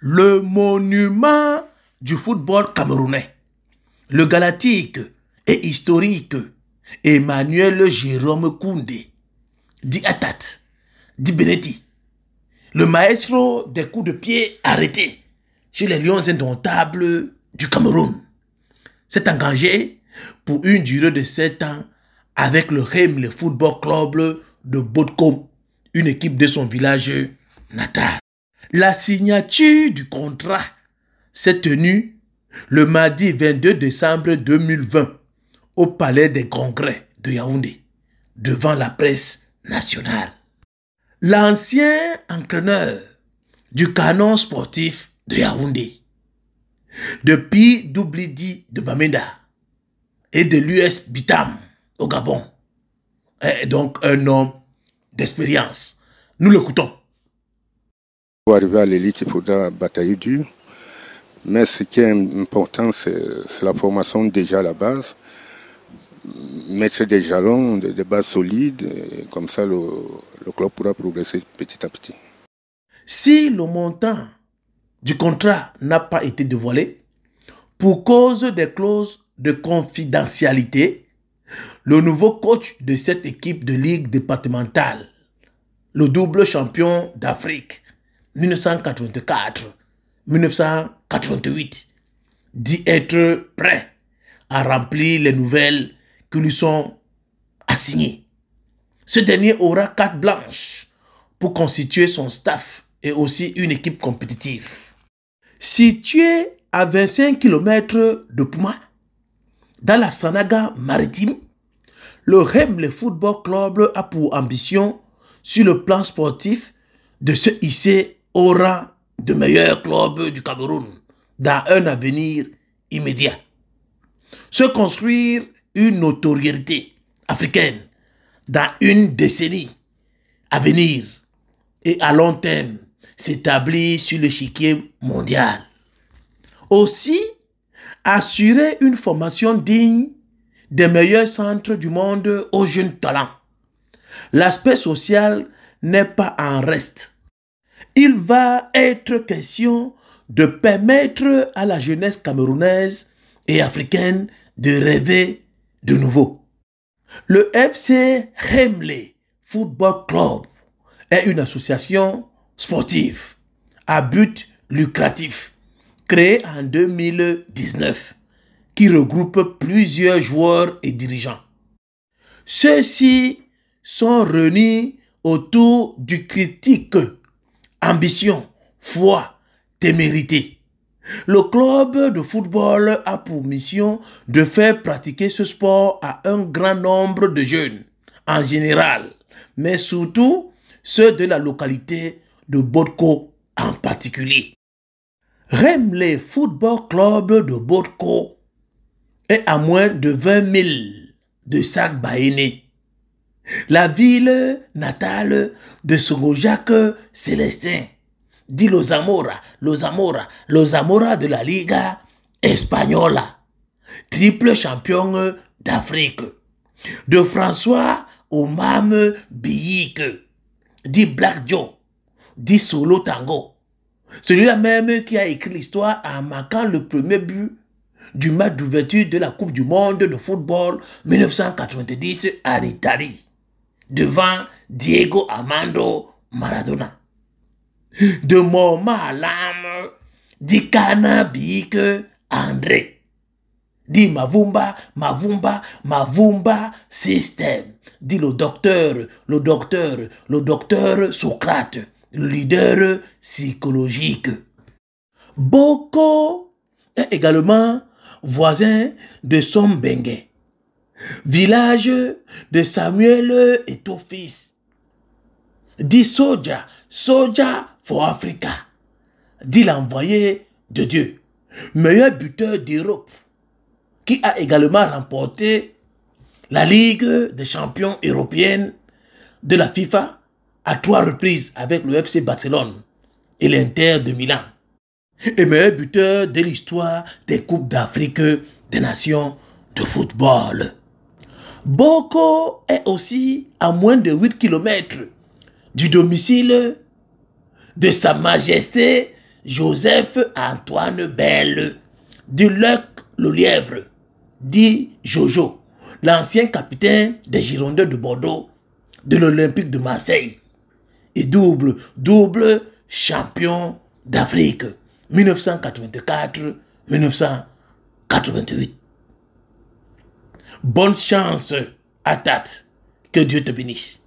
le monument du football camerounais, le galactique et historique Emmanuel Jérôme Koundé, dit Atat, dit Benetti, le maestro des coups de pied arrêtés chez les Lions indomptables du Cameroun, s'est engagé pour une durée de 7 ans avec le Heim, football club de Bodcom, une équipe de son village natal. La signature du contrat s'est tenue le mardi 22 décembre 2020 au Palais des Congrès de Yaoundé, devant la presse nationale. L'ancien entraîneur du canon sportif de Yaoundé, depuis Doublidi de Bamenda et de l'US Bitam au Gabon, est donc un homme d'expérience. Nous l'écoutons. Pour arriver à l'élite, il faudra batailler dur. Mais ce qui est important, c'est la formation déjà à la base. Mettre des jalons, des, bases solides, comme ça le, le club pourra progresser petit à petit. Si le montant du contrat n'a pas été dévoilé, pour cause des clauses de confidentialité, le nouveau coach de cette équipe de ligue départementale, le double champion d'Afrique, 1984, 1988, d'y être prêt à remplir les nouvelles qui lui sont assignées. Ce dernier aura quatre blanches pour constituer son staff et aussi une équipe compétitive. Situé à 25 km de Puma, dans la Sanaga maritime, le Remle Football Club a pour ambition, sur le plan sportif, de se hisser aura de meilleur club du Cameroun dans un avenir immédiat. Se construire une notoriété africaine dans une décennie à venir et à long terme s'établir sur l'échiquier mondial. Aussi, assurer une formation digne des meilleurs centres du monde aux jeunes talents. L'aspect social n'est pas en reste il va être question de permettre à la jeunesse camerounaise et africaine de rêver de nouveau. Le FC Hemley Football Club est une association sportive à but lucratif créée en 2019 qui regroupe plusieurs joueurs et dirigeants. Ceux-ci sont réunis autour du critique ambition, foi, témérité. Le club de football a pour mission de faire pratiquer ce sport à un grand nombre de jeunes, en général, mais surtout ceux de la localité de Bodko en particulier. Remley Football Club de Bodko est à moins de 20 000 de Sac Baéné, la ville natale de Sogo Jacques Célestin, dit Los Amora, Los Amora, Los Amora de la Liga Española, triple champion d'Afrique, de François Omam Biyik, dit Black Joe, dit Solo Tango, celui-là même qui a écrit l'histoire en marquant le premier but du match d'ouverture de la Coupe du Monde de football 1990 à l'Italie devant Diego Armando Maradona. De Moma à l'âme, dit André. Dit Mavumba, Mavumba, Mavumba système. Dit le docteur, le docteur, le docteur Socrate, le leader psychologique. Boko est également voisin de bengue village de Samuel et ton fils. Dis Soja, Soja for Africa. dit l'envoyé de Dieu, meilleur buteur d'Europe, qui a également remporté la Ligue des champions européennes de la FIFA à trois reprises avec le FC Barcelone et l'Inter de Milan. Et meilleur buteur de l'histoire des Coupes d'Afrique des Nations de football. Boko est aussi à moins de 8 km du domicile de Sa Majesté Joseph Antoine Belle du Luc le Lièvre, dit Jojo, l'ancien capitaine des Girondins de Bordeaux de l'Olympique de Marseille et double, double champion d'Afrique 1984-1988. Bonne chance à Tate. Que Dieu te bénisse.